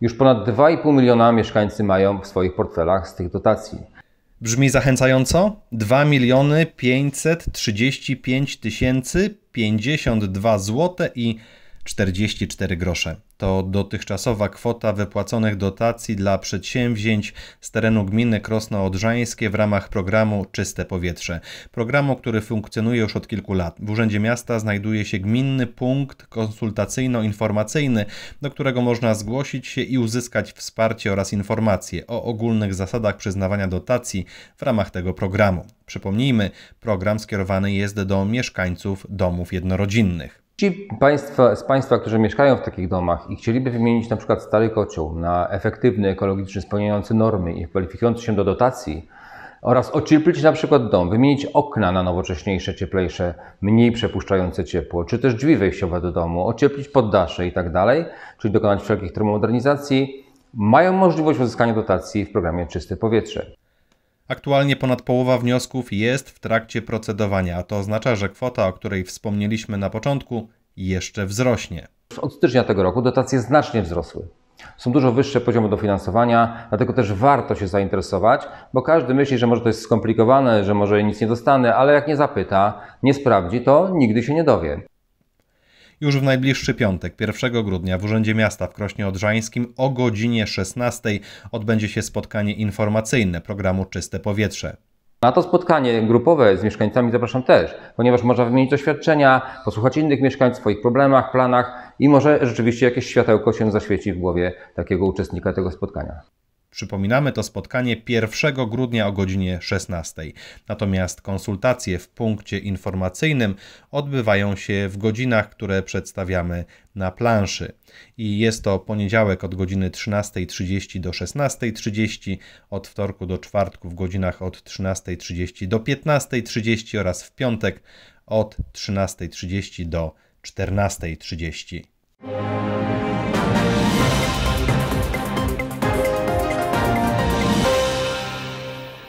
Już ponad 2,5 miliona mieszkańcy mają w swoich portfelach z tych dotacji. Brzmi zachęcająco? 2 miliony 535 tysięcy 52 zł i 44 grosze to dotychczasowa kwota wypłaconych dotacji dla przedsięwzięć z terenu gminy Krosno-Odrzańskie w ramach programu Czyste Powietrze. Programu, który funkcjonuje już od kilku lat. W Urzędzie Miasta znajduje się gminny punkt konsultacyjno-informacyjny, do którego można zgłosić się i uzyskać wsparcie oraz informacje o ogólnych zasadach przyznawania dotacji w ramach tego programu. Przypomnijmy, program skierowany jest do mieszkańców domów jednorodzinnych. Ci państwa, z Państwa, którzy mieszkają w takich domach i chcieliby wymienić na przykład stary kocioł na efektywny, ekologiczny, spełniający normy i kwalifikujący się do dotacji oraz ocieplić na przykład dom, wymienić okna na nowocześniejsze, cieplejsze, mniej przepuszczające ciepło, czy też drzwi wejściowe do domu, ocieplić poddasze i tak dalej, czyli dokonać wszelkich termomodernizacji, mają możliwość uzyskania dotacji w programie Czyste Powietrze. Aktualnie ponad połowa wniosków jest w trakcie procedowania, a to oznacza, że kwota, o której wspomnieliśmy na początku, jeszcze wzrośnie. Od stycznia tego roku dotacje znacznie wzrosły. Są dużo wyższe poziomy dofinansowania, dlatego też warto się zainteresować, bo każdy myśli, że może to jest skomplikowane, że może nic nie dostanę, ale jak nie zapyta, nie sprawdzi, to nigdy się nie dowie już w najbliższy piątek, 1 grudnia w Urzędzie Miasta w Krośnie Odrzańskim o godzinie 16 odbędzie się spotkanie informacyjne programu Czyste Powietrze. Na to spotkanie grupowe z mieszkańcami zapraszam też, ponieważ można wymienić doświadczenia, posłuchać innych mieszkańców o swoich problemach, planach i może rzeczywiście jakieś światełko się zaświeci w głowie takiego uczestnika tego spotkania. Przypominamy to spotkanie 1 grudnia o godzinie 16. Natomiast konsultacje w punkcie informacyjnym odbywają się w godzinach, które przedstawiamy na planszy. I jest to poniedziałek od godziny 13.30 do 16.30, od wtorku do czwartku w godzinach od 13.30 do 15.30 oraz w piątek od 13.30 do 14.30.